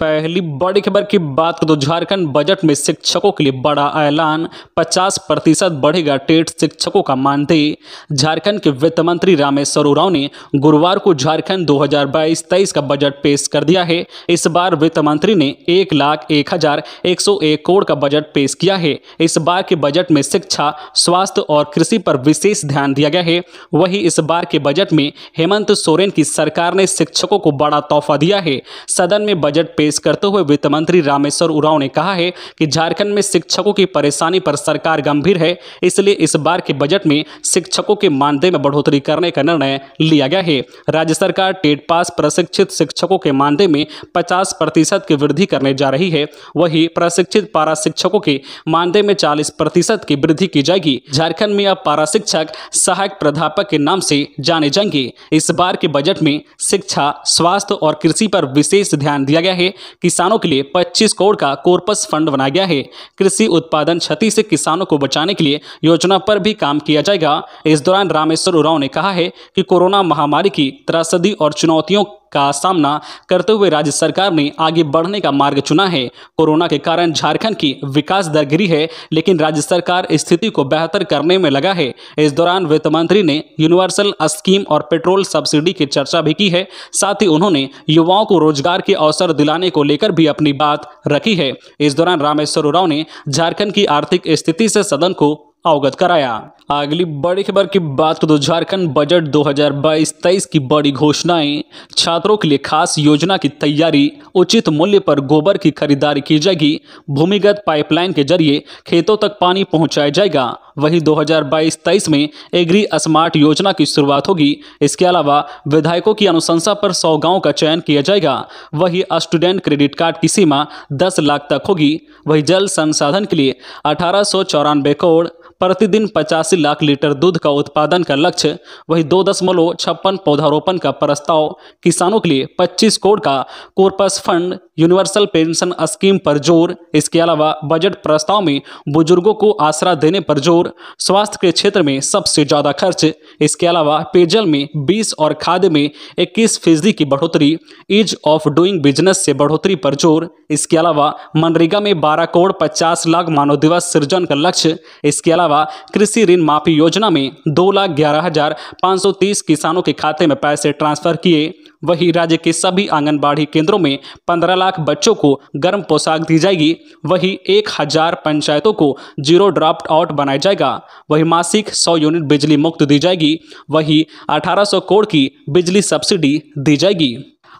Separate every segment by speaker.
Speaker 1: पहली बड़ी खबर की बात करो झारखंड बजट में शिक्षकों के लिए बड़ा ऐलान 50 प्रतिशत बढ़ेगा टेट शिक्षकों का मानदेय झारखंड के वित्त मंत्री रामेश्वर उराव ने गुरुवार को झारखंड 2022-23 का बजट पेश कर दिया है इस बार वित्त मंत्री ने एक लाख एक हजार एक सौ एक करोड़ का बजट पेश किया है इस बार के बजट में शिक्षा स्वास्थ्य और कृषि पर विशेष ध्यान दिया गया है वही इस बार के बजट में हेमंत सोरेन की सरकार ने शिक्षकों को बड़ा तोहफा दिया है सदन में बजट पेश करते हुए वित्त मंत्री रामेश्वर उरांव ने कहा है कि झारखंड में शिक्षकों की परेशानी पर सरकार गंभीर है इसलिए इस बार के बजट में शिक्षकों के मानदेय में बढ़ोतरी करने का निर्णय लिया गया है राज्य सरकार टेट पास प्रशिक्षित शिक्षकों के मानदेय में पचास प्रतिशत की वृद्धि करने जा रही है वही प्रशिक्षित पारा शिक्षकों के मानदेय में चालीस प्रतिशत की वृद्धि की जाएगी झारखंड में अब पारा शिक्षक सहायक प्राध्यापक के नाम से जाने जाएंगे इस बार के बजट में शिक्षा स्वास्थ्य और कृषि पर विशेष ध्यान दिया गया है किसानों के लिए 25 करोड़ का कोर्पस फंड बनाया गया है कृषि उत्पादन क्षति से किसानों को बचाने के लिए योजना पर भी काम किया जाएगा इस दौरान रामेश्वर उरांव ने कहा है कि कोरोना महामारी की त्रासदी और चुनौतियों का सामना करते हुए राज्य सरकार ने आगे बढ़ने का मार्ग चुना है कोरोना के कारण झारखंड की विकास दर गिरी है लेकिन राज्य सरकार स्थिति को बेहतर करने में लगा है इस दौरान वित्त मंत्री ने यूनिवर्सल स्कीम और पेट्रोल सब्सिडी की चर्चा भी की है साथ ही उन्होंने युवाओं को रोजगार के अवसर दिलाने को लेकर भी अपनी बात रखी है इस दौरान रामेश्वर उराव ने झारखंड की आर्थिक स्थिति से सदन को अवगत कराया अगली बड़ी खबर की बात करो तो झारखंड बजट 2022-23 की बड़ी घोषणाएं छात्रों के लिए खास योजना की तैयारी उचित मूल्य पर गोबर की खरीदारी की जाएगी भूमिगत पाइपलाइन के जरिए खेतों तक पानी पहुंचाया जाएगा वहीं 2022-23 में एग्री स्मार्ट योजना की शुरुआत होगी इसके अलावा विधायकों की अनुशंसा पर सौ गाँव का चयन किया जाएगा वही स्टूडेंट क्रेडिट कार्ड की सीमा दस लाख तक होगी वही जल संसाधन के लिए अठारह करोड़ प्रतिदिन पचासी लाख लीटर दूध का उत्पादन का लक्ष्य वही दो दशमलव छप्पन पौधारोपण का प्रस्ताव किसानों के लिए 25 करोड़ का corpus fund universal pension scheme पर जोर इसके अलावा बजट प्रस्ताव में बुजुर्गों को आसरा देने पर जोर स्वास्थ्य के क्षेत्र में सबसे ज़्यादा खर्च इसके अलावा पेयजल में बीस और खाद्य में इक्कीस फीसदी की बढ़ोतरी ईज ऑफ डूइंग बिजनेस से बढ़ोतरी पर जोर इसके अलावा मनरेगा में बारह करोड़ पचास लाख मानव दिवस सृजन का लक्ष्य इसके अलावा अलावा कृषि ऋण माफी योजना में दो लाख ग्यारह हजार पाँच सौ तीस किसानों के खाते में पैसे ट्रांसफर किए वहीं राज्य के सभी आंगनबाड़ी केंद्रों में पंद्रह लाख बच्चों को गर्म पोशाक दी जाएगी वहीं एक हजार पंचायतों को जीरो ड्राफ्ट आउट बनाया जाएगा वहीं मासिक सौ यूनिट बिजली मुक्त दी जाएगी वहीं अठारह सौ करोड़ की बिजली सब्सिडी दी जाएगी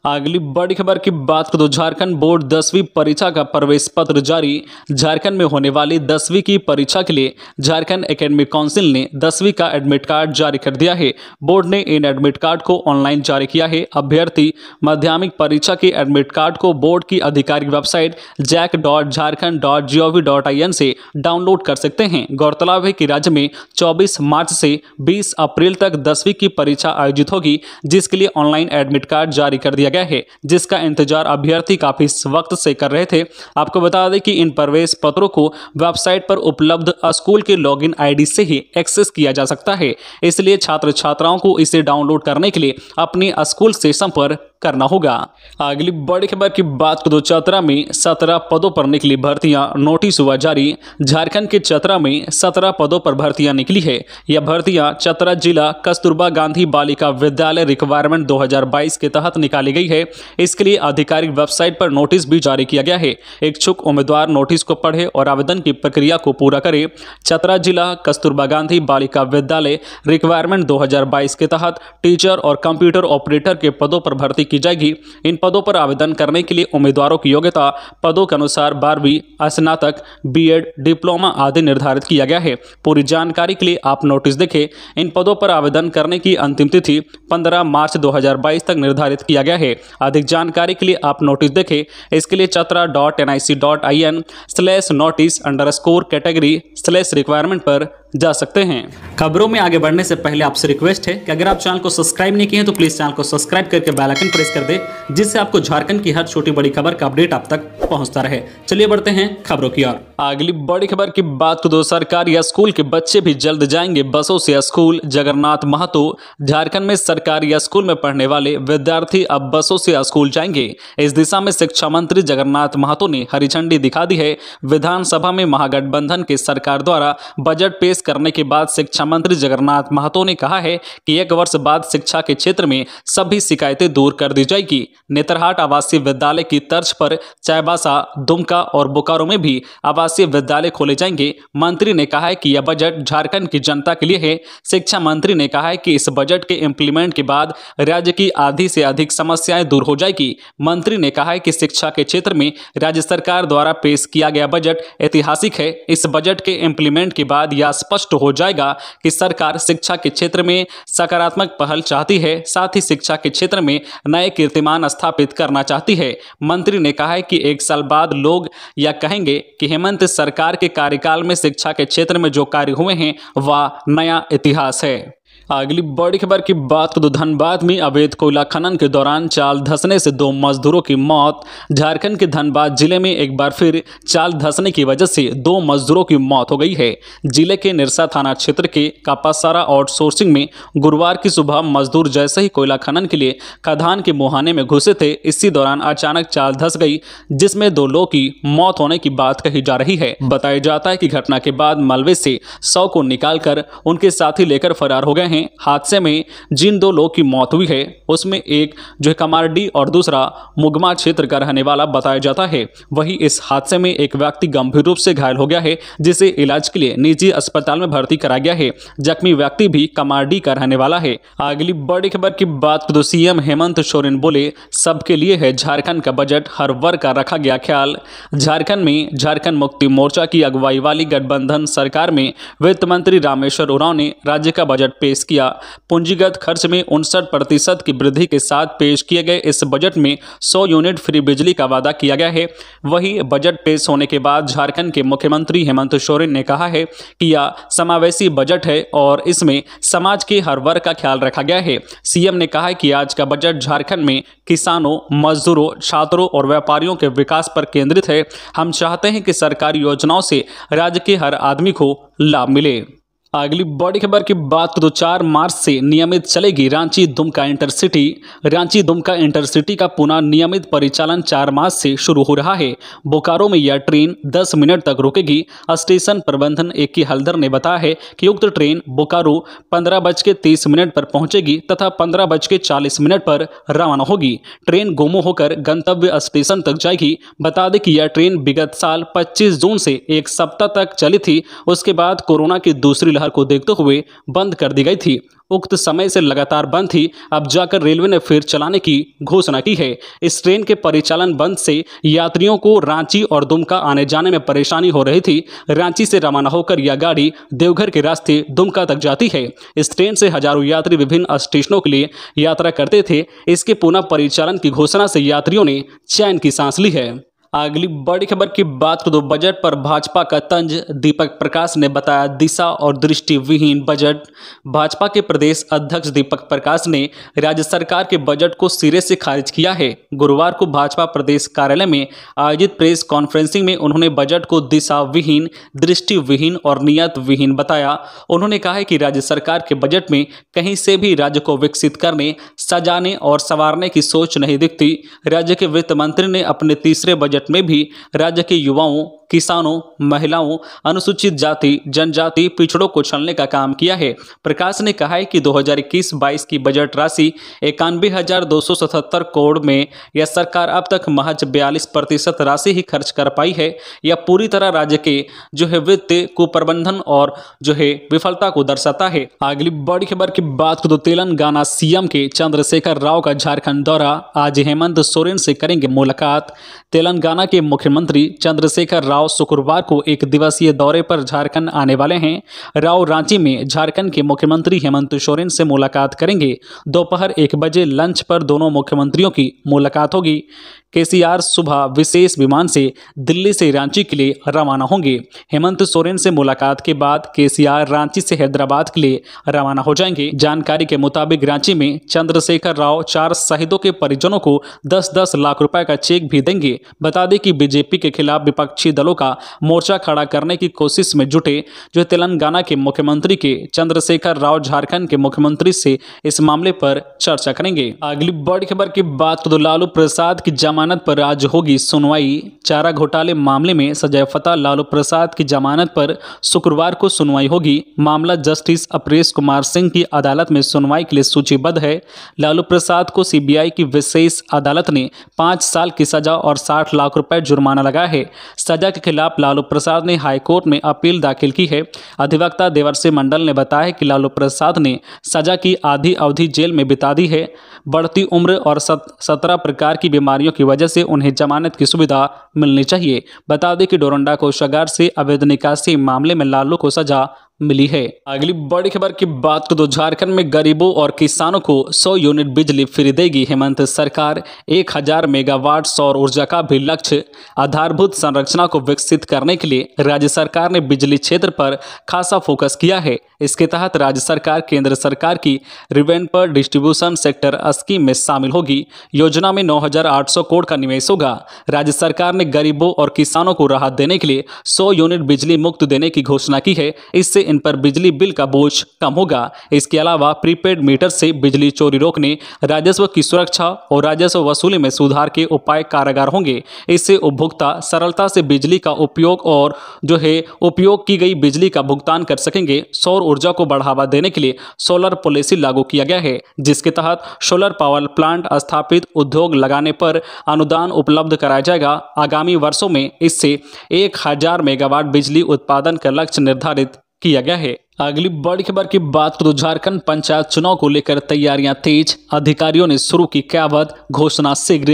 Speaker 1: अगली बड़ी खबर की बात करो झारखंड बोर्ड दसवीं परीक्षा का प्रवेश पत्र जारी झारखंड में होने वाली दसवीं की परीक्षा के लिए झारखंड एकेडमिक काउंसिल ने दसवीं का एडमिट कार्ड जारी कर दिया है बोर्ड ने इन एडमिट कार्ड को ऑनलाइन जारी किया है अभ्यर्थी माध्यमिक परीक्षा के एडमिट कार्ड को बोर्ड की आधिकारिक website JAC dot dot G O V dot I N से डाउनलोड कर सकते हैं गौरतलब है कि राज्य में चौबीस मार्च से बीस अप्रैल तक दसवीं की परीक्षा आयोजित होगी जिसके लिए ऑनलाइन एडमिट कार्ड जारी कर दिया गया है जिसका इंतजार अभ्यर्थी काफ़ी वक्त से कर रहे थे आपको बता दें कि इन प्रवेश पत्रों को वेबसाइट पर उपलब्ध स्कूल के लॉग आईडी से ही एक्सेस किया जा सकता है इसलिए छात्र छात्राओं को इसे डाउनलोड करने के लिए अपने स्कूल से संपर्क करना होगा अगली बड़ी खबर की बात करो चतरा में सत्रह पदों पर निकली भर्तियां नोटिस हुआ जारी झारखंड के चतरा में सत्रह पदों पर भर्तियां निकली है यह भर्तियां चतरा जिला कस्तूरबा गांधी बालिका विद्यालय रिक्वायरमेंट 2022 के तहत निकाली गई है इसके लिए आधिकारिक वेबसाइट पर नोटिस भी जारी किया गया है इच्छुक उम्मीदवार नोटिस को पढ़े और आवेदन की प्रक्रिया को पूरा करे चतरा जिला कस्तूरबा गांधी बालिका विद्यालय रिक्वायरमेंट दो के तहत टीचर और कंप्यूटर ऑपरेटर के पदों पर भर्ती की जाएगी इन पदों पर आवेदन करने के लिए उम्मीदवारों की योग्यता पदों के अनुसार बारहवीं स्नातक बी डिप्लोमा आदि निर्धारित किया गया है पूरी जानकारी के लिए आप नोटिस देखें इन पदों पर आवेदन करने की अंतिम तिथि 15 मार्च 2022 तक निर्धारित किया गया है अधिक जानकारी के लिए आप नोटिस देखें इसके लिए Chatra dot N I C dot I N slash notice underscore category slash requirement पर जा सकते हैं खबरों में आगे बढ़ने से पहले आपसे रिक्वेस्ट है कि अगर आप चैनल को सब्सक्राइब नहीं किए हैं तो प्लीज चैनल को सब्सक्राइब करके बेल आइकन प्रेस कर दे जिससे आपको झारखंड की हर छोटी बड़ी खबर का अपडेट आप तक पहुंचता रहे चलिए बढ़ते हैं खबरों की ओर अगली बड़ी खबर की बात करो तो सरकारी स्कूल के बच्चे भी जल्द जाएंगे बसों से स्कूल जगन्नाथ महतो झारखंड में सरकारी स्कूल में पढ़ने वाले विद्यार्थी अब बसों से स्कूल जाएंगे इस दिशा में शिक्षा मंत्री जगन्नाथ महतो ने हरी झंडी दिखा दी है विधानसभा में महागठबंधन के सरकार द्वारा बजट पेश करने के बाद शिक्षा मंत्री जगन्नाथ महतो ने कहा है कि एक वर्ष बाद शिक्षा के क्षेत्र में सभी शिकायतें दूर कर दी जाएगी नेतरहाट आवासीय विद्यालय की तर्ज पर चायबासा दुमका और बोकारो में भी आवासीय विद्यालय खोले जाएंगे मंत्री ने कहा है कि यह बजट झारखंड की जनता के लिए है शिक्षा मंत्री ने कहा है कि इस बजट के इम्प्लीमेंट के बाद राज्य की आधी से अधिक समस्याएं दूर हो जाएगी मंत्री ने कहा है कि शिक्षा के क्षेत्र में राज्य सरकार द्वारा पेश किया गया बजट ऐतिहासिक है इस बजट के इम्प्लीमेंट के बाद यह स्पष्ट हो जाएगा कि सरकार शिक्षा के क्षेत्र में सकारात्मक पहल चाहती है साथ ही शिक्षा के क्षेत्र में नए कीर्तिमान स्थापित करना चाहती है मंत्री ने कहा है कि एक साल बाद लोग या कहेंगे कि हेमंत सरकार के कार्यकाल में शिक्षा के क्षेत्र में जो कार्य हुए हैं वह नया इतिहास है अगली बड़ी खबर की बात तो धनबाद में अवैध कोयला खनन के दौरान चाल धसने से दो मजदूरों की मौत झारखंड के धनबाद जिले में एक बार फिर चाल धसने की वजह से दो मजदूरों की मौत हो गई है जिले के निरसा थाना क्षेत्र के कापासारा आउटसोर्सिंग में गुरुवार की सुबह मजदूर जैसे ही कोयला खनन के लिए खदान के मुहाने में घुसे थे इसी दौरान अचानक चाल धस गई जिसमें दो लोग की मौत होने की बात कही जा रही है बताया जाता है की घटना के बाद मलबे से सौ को निकाल उनके साथी लेकर फरार हो गए हैं में हादसे में जिन दो लोगों की मौत हुई है उसमें एक जो है कमारडी और दूसरा मुगमा क्षेत्र का रहने वाला बताया जाता है वहीं इस हादसे में एक व्यक्ति गंभीर रूप से घायल हो गया है जिसे इलाज के लिए निजी अस्पताल में भर्ती कराया गया है जख्मी व्यक्ति भी कमारडी का रहने वाला है अगली बड़ी खबर की बात तो सीएम हेमंत सोरेन बोले सबके लिए है झारखंड का बजट हर वर्ग का रखा गया ख्याल झारखंड में झारखंड मुक्ति मोर्चा की अगुवाई वाली गठबंधन सरकार में वित्त मंत्री रामेश्वर उरांव ने राज्य का बजट पेश किया किया पूंजीगत खर्च में उनसठ प्रतिशत की वृद्धि के साथ पेश किए गए इस बजट में 100 यूनिट फ्री बिजली का वादा किया गया है वही बजट पेश होने के बाद झारखंड के मुख्यमंत्री हेमंत सोरेन ने कहा है कि यह समावेशी बजट है और इसमें समाज के हर वर्ग का ख्याल रखा गया है सीएम ने कहा है कि आज का बजट झारखंड में किसानों मजदूरों छात्रों और व्यापारियों के विकास पर केंद्रित है हम चाहते हैं कि सरकारी योजनाओं से राज्य के हर आदमी को लाभ मिले अगली बड़ी खबर की बात करो चार मार्च से नियमित चलेगी रांची दुमका इंटरसिटी रांची दुमका इंटरसिटी का पुनः नियमित परिचालन चार मार्च से शुरू हो रहा है बोकारो में यह ट्रेन 10 मिनट तक रुकेगी स्टेशन प्रबंधन ए के हल्दर ने बताया है कि उक्त ट्रेन बोकारो पंद्रह बज के तीस मिनट पर पहुंचेगी तथा पंद्रह बज के चालीस मिनट पर रवाना होगी ट्रेन गोमो होकर गंतव्य स्टेशन तक जाएगी बता दें कि यह ट्रेन विगत साल पच्चीस जून से एक सप्ताह तक चली थी उसके बाद कोरोना की दूसरी सुधार को देखते हुए बंद कर दी गई थी उक्त समय से लगातार बंद थी अब जाकर रेलवे ने फिर चलाने की घोषणा की है इस ट्रेन के परिचालन बंद से यात्रियों को रांची और दुमका आने जाने में परेशानी हो रही थी रांची से रवाना होकर यह गाड़ी देवघर के रास्ते दुमका तक जाती है इस ट्रेन से हजारों यात्री विभिन्न स्टेशनों के लिए यात्रा करते थे इसके पुनः परिचालन की घोषणा से यात्रियों ने चैन की सांस ली है अगली बड़ी खबर की बात करो तो बजट पर भाजपा का तंज दीपक प्रकाश ने बताया दिशा और दृष्टि विहीन बजट भाजपा के प्रदेश अध्यक्ष दीपक प्रकाश ने राज्य सरकार के बजट को सिरे से खारिज किया है गुरुवार को भाजपा प्रदेश कार्यालय में आयोजित प्रेस कॉन्फ्रेंसिंग में उन्होंने बजट को दिशा विहीन दृष्टि विहीन और नियत विहीन बताया उन्होंने कहा है कि राज्य सरकार के बजट में कहीं से भी राज्य को विकसित करने सजाने और संवारने की सोच नहीं दिखती राज्य के वित्त मंत्री ने अपने तीसरे बजट बजट में भी राज्य के युवाओं किसानों महिलाओं अनुसूचित जाति जनजाति पिछड़ों को छलने का काम किया है प्रकाश ने कहा है कि 2021-22 की बजट राशि इक्यानवे करोड़ में यह सरकार अब तक महज बयालीस प्रतिशत राशि ही खर्च कर पाई है यह पूरी तरह राज्य के जो है वित्त कुप्रबंधन और जो है विफलता को दर्शाता है अगली बड़ी खबर की बात करें तो तेलंगाना सीएम के चंद्रशेखर राव का झारखंड दौरा आज हेमंत सोरेन से करेंगे मुलाकात तेलंगाना तेलंगाना के मुख्यमंत्री चंद्रशेखर राव शुक्रवार को एक दिवसीय दौरे पर झारखंड आने वाले हैं राव रांची में झारखंड के मुख्यमंत्री हेमंत सोरेन से मुलाकात करेंगे दोपहर एक बजे लंच पर दोनों मुख्यमंत्रियों की मुलाकात होगी केसीआर सुबह विशेष विमान से दिल्ली से रांची के लिए रवाना होंगे हेमंत सोरेन से मुलाकात के बाद केसीआर रांची से हैदराबाद के लिए रवाना हो जाएंगे जानकारी के मुताबिक रांची में चंद्रशेखर राव चार शहीदों के परिजनों को 10-10 लाख रुपए का चेक भी देंगे बता दें कि बीजेपी के खिलाफ विपक्षी दलों का मोर्चा खड़ा करने की कोशिश में जुटे जो तेलंगाना के मुख्यमंत्री के चंद्रशेखर राव झारखंड के मुख्यमंत्री से इस मामले पर चर्चा करेंगे अगली बड़ी खबर की बात तो लालू प्रसाद की जमा जमानत पर आज होगी सुनवाई चारा घोटाले मामले में सजय फतेह लालू प्रसाद की जमानत पर शुक्रवार को सुनवाई होगी मामला जस्टिस अपरेश कुमार सिंह की अदालत में सुनवाई के लिए सूचीबद्ध है लालू प्रसाद को सीबीआई की विशेष अदालत ने पाँच साल की सजा और साठ लाख रुपए जुर्माना लगा है सजा के खिलाफ लालू प्रसाद ने हाईकोर्ट में अपील दाखिल की है अधिवक्ता देवर्षि मंडल ने बताया कि लालू प्रसाद ने सजा की आधी अवधि जेल में बिता दी है बढ़ती उम्र और सत्रह प्रकार की बीमारियों की वजह से उन्हें जमानत की सुविधा मिलनी चाहिए बता दें कि डोरंडा कोषागार से अवैध निकासी मामले में लालू को सजा मिली है अगली बड़ी खबर की बात को तो झारखंड में गरीबों और किसानों को 100 यूनिट बिजली फ्री देगी हेमंत सरकार 1000 मेगावाट सौर ऊर्जा का भी लक्ष्य आधारभूत संरचना को विकसित करने के लिए राज्य सरकार ने बिजली क्षेत्र पर खासा फोकस किया है इसके तहत राज्य सरकार केंद्र सरकार की रिवेन पर डिस्ट्रीब्यूशन सेक्टर स्कीम में शामिल होगी योजना में नौ करोड़ का निवेश होगा राज्य सरकार ने गरीबों और किसानों को राहत देने के लिए सौ यूनिट बिजली मुक्त देने की घोषणा की है इससे इन पर बिजली बिल का बोझ कम होगा इसके अलावा प्रीपेड मीटर से बिजली चोरी रोकने राजस्व की सुरक्षा और राजस्व वसूली में सुधार के उपाय कारगर होंगे इससे उपभोक्ता सरलता से बिजली का उपयोग और जो है उपयोग की गई बिजली का भुगतान कर सकेंगे सौर ऊर्जा को बढ़ावा देने के लिए सोलर पॉलिसी लागू किया गया है जिसके तहत सोलर पावर प्लांट स्थापित उद्योग लगाने पर अनुदान उपलब्ध कराया जाएगा आगामी वर्षों में इससे एक हजार मेगावाट बिजली उत्पादन का लक्ष्य निर्धारित किया गया है अगली बड़ी खबर की बात करो तो झारखंड पंचायत चुनाव को लेकर तैयारियां तेज अधिकारियों ने शुरू की क्यावत घोषणा शीघ्र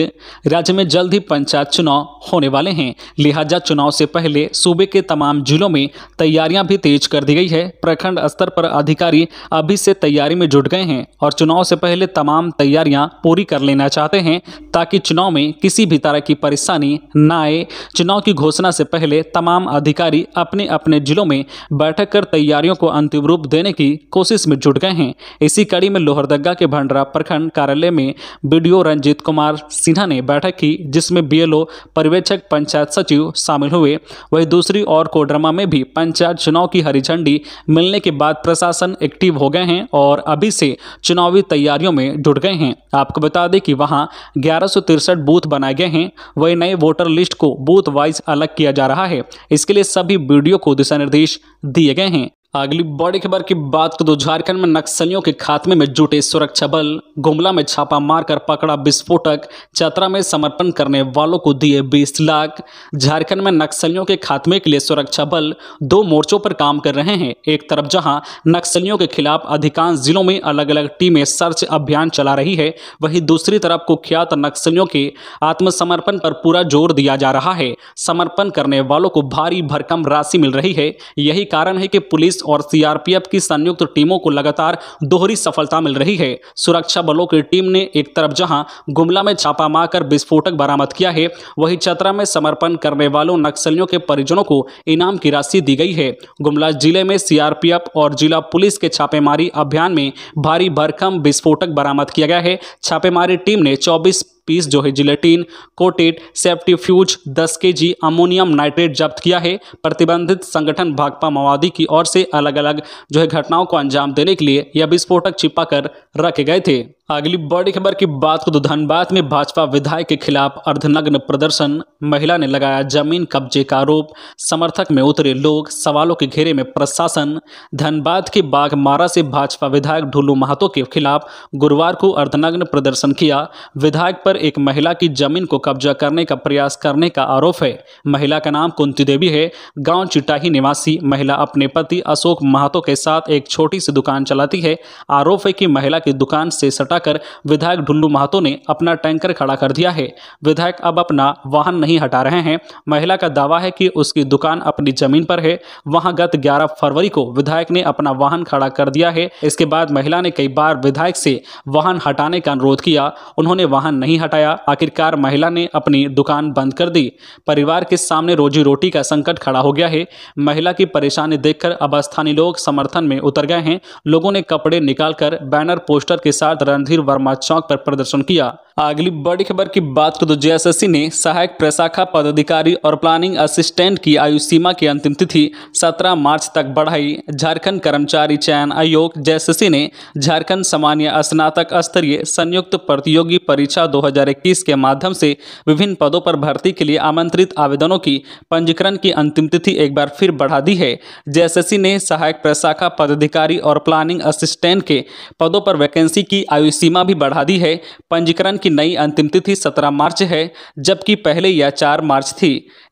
Speaker 1: राज्य में जल्द ही पंचायत चुनाव होने वाले हैं लिहाजा चुनाव से पहले सूबे के तमाम जिलों में तैयारियां भी तेज कर दी गई है प्रखंड स्तर पर अधिकारी अभी से तैयारी में जुट गए हैं और चुनाव से पहले तमाम तैयारियां पूरी कर लेना चाहते हैं ताकि चुनाव में किसी भी तरह की परेशानी न आए चुनाव की घोषणा से पहले तमाम अधिकारी अपने अपने जिलों में बैठक कर तैयारियों को अंतिम रूप देने की कोशिश में जुट गए हैं इसी कड़ी में लोहरदगा के भंडरा प्रखंड कार्यालय में बीडीओ रंजीत कुमार सिन्हा ने बैठक की जिसमें बीएलओ पर्यवेक्षक पंचायत सचिव शामिल हुए वही दूसरी ओर कोडरमा में भी पंचायत चुनाव की हरी झंडी मिलने के बाद प्रशासन एक्टिव हो गए हैं और अभी से चुनावी तैयारियों में जुट गए हैं आपको बता दें कि वहां ग्यारह बूथ बनाए गए हैं वही नए वोटर लिस्ट को बूथ वाइज अलग किया जा रहा है इसके लिए सभी वीडियो को दिशा निर्देश दिए गए हैं अगली बड़ी खबर की बात करो झारखंड में नक्सलियों के खात्मे में जुटे सुरक्षा बल गुमला में छापा मारकर पकड़ा विस्फोटक चतरा में समर्पण करने वालों को दिए 20 लाख झारखंड में नक्सलियों के खात्मे के लिए सुरक्षा बल दो मोर्चों पर काम कर रहे हैं एक तरफ जहां नक्सलियों के खिलाफ अधिकांश जिलों में अलग अलग टीमें सर्च अभियान चला रही है वहीं दूसरी तरफ कुख्यात नक्सलियों के आत्मसमर्पण पर पूरा जोर दिया जा रहा है समर्पण करने वालों को भारी भरकम राशि मिल रही है यही कारण है कि पुलिस और सीआरपीएफ की संयुक्त टीमों को लगातार दोहरी सफलता मिल रही है सुरक्षा बलों की टीम ने एक तरफ जहां गुमला में छापा मारकर विस्फोटक बरामद किया है वहीं चतरा में समर्पण करने वालों नक्सलियों के परिजनों को इनाम की राशि दी गई है गुमला जिले में सीआरपीएफ और जिला पुलिस के छापेमारी अभियान में भारी भरखम विस्फोटक बरामद किया गया है छापेमारी टीम ने चौबीस पीस जो है जिलेटिन कोटेड सेप्टिफ्यूज 10 के जी अमोनियम नाइट्रेट जब्त किया है प्रतिबंधित संगठन भाकपा माओवादी की ओर से अलग अलग जो है घटनाओं को अंजाम देने के लिए यह विस्फोटक छिपा कर रखे गए थे अगली बड़ी खबर की बात को तो धनबाद में भाजपा विधायक के खिलाफ अर्धनग्न प्रदर्शन महिला ने लगाया जमीन कब्जे का आरोप समर्थक में उतरे लोग सवालों के घेरे में प्रशासन धनबाद के बाघमारा से भाजपा विधायक ढुल्लू महतो के खिलाफ गुरुवार को अर्धनग्न प्रदर्शन किया विधायक पर एक महिला की जमीन को कब्जा करने का प्रयास करने का आरोप है महिला का नाम कुंती देवी है गाँव चिटाही निवासी महिला अपने पति अशोक महतो के साथ एक छोटी सी दुकान चलाती है आरोप है कि महिला की दुकान से सटा हटाकर विधायक ढुल्लू महतो ने अपना टैंकर खड़ा कर दिया है विधायक अब अपना वाहन नहीं हटा रहे हैं महिला का दावा है कि उसकी दुकान अपनी जमीन पर है वहां गत 11 फरवरी को विधायक ने अपना वाहन खड़ा कर दिया है इसके बाद महिला ने कई बार विधायक से वाहन हटाने का अनुरोध किया उन्होंने वाहन नहीं हटाया आखिरकार महिला ने अपनी दुकान बंद कर दी परिवार के सामने रोजी रोटी का संकट खड़ा हो गया है महिला की परेशानी देखकर अब स्थानीय लोग समर्थन में उतर गए हैं लोगों ने कपड़े निकालकर बैनर पोस्टर के साथ रण रणधीर वर्मा चौक पर प्रदर्शन किया अगली बड़ी खबर की बात करें तो जेएसएससी ने सहायक प्रशाखा पदाधिकारी और प्लानिंग असिस्टेंट की आयु सीमा की अंतिम तिथि 17 मार्च तक बढ़ाई झारखंड कर्मचारी चयन आयोग जेएसएससी ने झारखंड सामान्य स्नातक स्तरीय संयुक्त प्रतियोगी परीक्षा 2021 के माध्यम से विभिन्न पदों पर भर्ती के लिए आमंत्रित आवेदनों की पंजीकरण की अंतिम तिथि एक बार फिर बढ़ा दी है जेएसएससी ने सहायक प्रशाखा पदाधिकारी और प्लानिंग असिस्टेंट के पदों पर वैकेंसी की आयु सीमा भी बढ़ा दी है पंजीकरण की नई अंतिम तिथि 17 मार्च है जबकि पहले यह 4 मार्च थी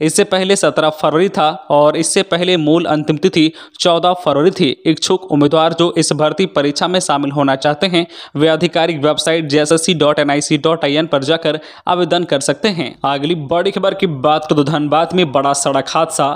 Speaker 1: इससे पहले 17 फरवरी था और इससे पहले मूल अंतिम तिथि 14 फरवरी थी इच्छुक उम्मीदवार जो इस भर्ती परीक्षा में शामिल होना चाहते हैं वे आधिकारिक वेबसाइट जे पर जाकर आवेदन कर सकते हैं अगली बड़ी खबर की बात करें धनबाद में बड़ा सड़क हादसा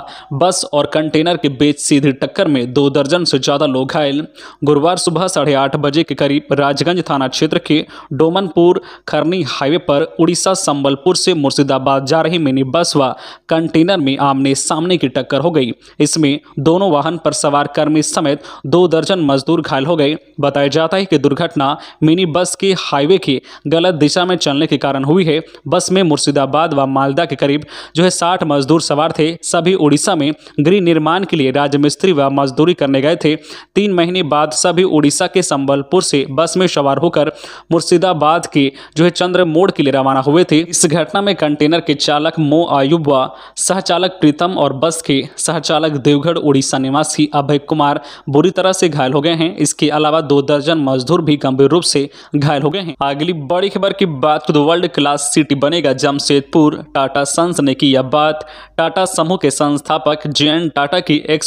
Speaker 1: बस और कंटेनर के बीच सीधी टक्कर में दो दर्जन से ज्यादा लोग घायल गुरुवार सुबह साढ़े आठ बजे के करीब राजगंज थाना क्षेत्र के डोमनपुर खरनी हाईवे पर उड़ीसा संबलपुर से मुर्शिदाबाद जा रही मिनी बस व कंटेनर में आमने सामने की टक्कर हो गई इसमें दोनों वाहन पर सवार कर्मी समेत दो दर्जन मजदूर घायल हो गए बताया जाता है कि दुर्घटना मिनी बस के हाईवे के गलत दिशा में चलने के कारण हुई है बस में मुर्शिदाबाद व मालदा के करीब जो है साठ मजदूर सवार थे सभी उड़ीसा में गृह निर्माण के लिए राज्य मिस्त्री व मजदूरी करने गए थे तीन महीने बाद सभी उड़ीसा के संबलपुर से बस में सवार होकर होकर मुर्शिदाबाद के जो है चंद्र मोड़ के लिए रवाना हुए थे इस घटना में कंटेनर के चालक मो आयुब व सहचालक प्रीतम और बस के सहचालक देवगढ़ उड़ीसा निवासी अभय कुमार बुरी तरह से घायल हो गए हैं इसके अलावा दो दर्जन मजदूर भी गंभीर रूप से घायल हो गए हैं अगली बड़ी खबर की बात तो वर्ल्ड क्लास सिटी बनेगा जमशेदपुर टाटा सन्स ने की यह बात टाटा समूह के संस्थापक जे एन टाटा की एक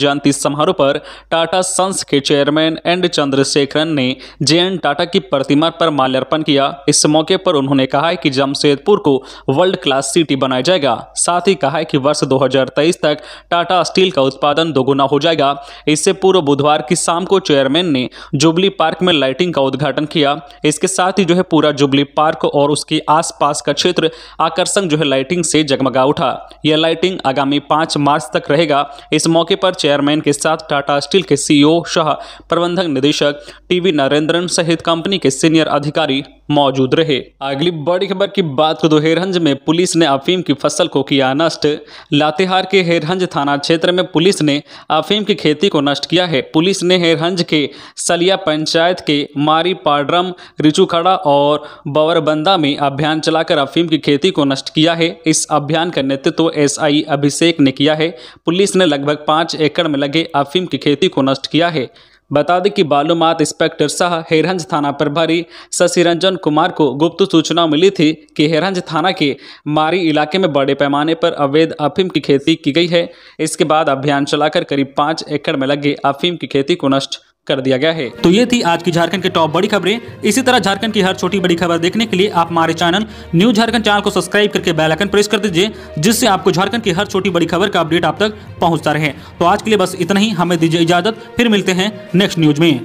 Speaker 1: जयंती समारोह पर टाटा सन्स के चेयरमैन एंड चंद्रशेखरन ने जे एन टाटा टाटा की प्रतिमा पर माल्यार्पण किया इस मौके पर उन्होंने कहा कि जमशेदपुर को वर्ल्ड क्लास सिटी बनाया जाएगा साथ ही कहा कि वर्ष 2023 तक टाटा स्टील का उत्पादन दोगुना हो जाएगा इससे पूर्व बुधवार की शाम को चेयरमैन ने जुबली पार्क में लाइटिंग का उद्घाटन किया इसके साथ ही जो है पूरा जुबली पार्क और उसके आस का क्षेत्र आकर्षक जो है लाइटिंग से जगमगा उठा यह लाइटिंग आगामी पांच मार्च तक रहेगा इस मौके पर चेयरमैन के साथ टाटा स्टील के सीईओ e शाह प्रबंधक निदेशक टीवी नरेंद्रन सहित संबंधित कंपनी के सीनियर अधिकारी मौजूद रहे अगली बड़ी खबर की बात करो तो हेरहंज में पुलिस ने अफीम की फसल को किया नष्ट लातेहार के हेरहंज थाना क्षेत्र में पुलिस ने अफीम की खेती को नष्ट किया है पुलिस ने हेरहंज के सलिया पंचायत के मारी पाड्रम रिचुखड़ा और बवरबंदा में अभियान चलाकर अफीम की खेती को नष्ट किया है इस अभियान का नेतृत्व एस अभिषेक ने किया है पुलिस ने लगभग पाँच एकड़ में लगे अफीम की खेती को नष्ट किया है बता दें कि बालूमात इंस्पेक्टर शाह हेरहंज थाना प्रभारी शशिरंजन कुमार को गुप्त सूचना मिली थी कि हेरहंज थाना के मारी इलाके में बड़े पैमाने पर अवैध अफीम की खेती की गई है इसके बाद अभियान चलाकर करीब पाँच एकड़ में लगे अफीम की खेती को नष्ट कर दिया गया है तो ये थी आज की झारखंड की टॉप बड़ी खबरें इसी तरह झारखंड की हर छोटी बड़ी खबर देखने के लिए आप हमारे चैनल न्यूज झारखंड चैनल को सब्सक्राइब करके बेल आइकन प्रेस कर दीजिए जिससे आपको झारखंड की हर छोटी बड़ी खबर का अपडेट आप तक पहुंचता रहे तो आज के लिए बस इतना ही हमें दीजिए इजाजत फिर मिलते हैं नेक्स्ट न्यूज में